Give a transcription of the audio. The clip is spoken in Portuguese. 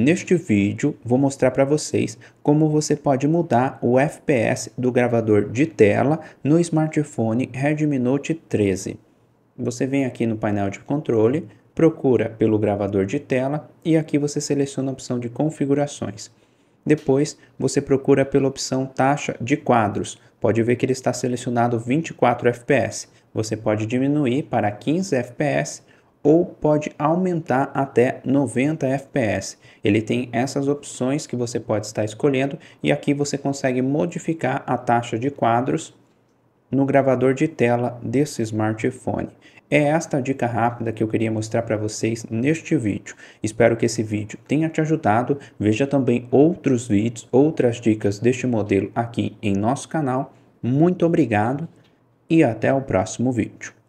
Neste vídeo vou mostrar para vocês como você pode mudar o FPS do gravador de tela no smartphone Redmi Note 13. Você vem aqui no painel de controle, procura pelo gravador de tela e aqui você seleciona a opção de configurações. Depois você procura pela opção taxa de quadros, pode ver que ele está selecionado 24 FPS. Você pode diminuir para 15 FPS ou pode aumentar até 90 FPS. Ele tem essas opções que você pode estar escolhendo e aqui você consegue modificar a taxa de quadros no gravador de tela desse smartphone. É esta dica rápida que eu queria mostrar para vocês neste vídeo. Espero que esse vídeo tenha te ajudado. Veja também outros vídeos, outras dicas deste modelo aqui em nosso canal. Muito obrigado e até o próximo vídeo.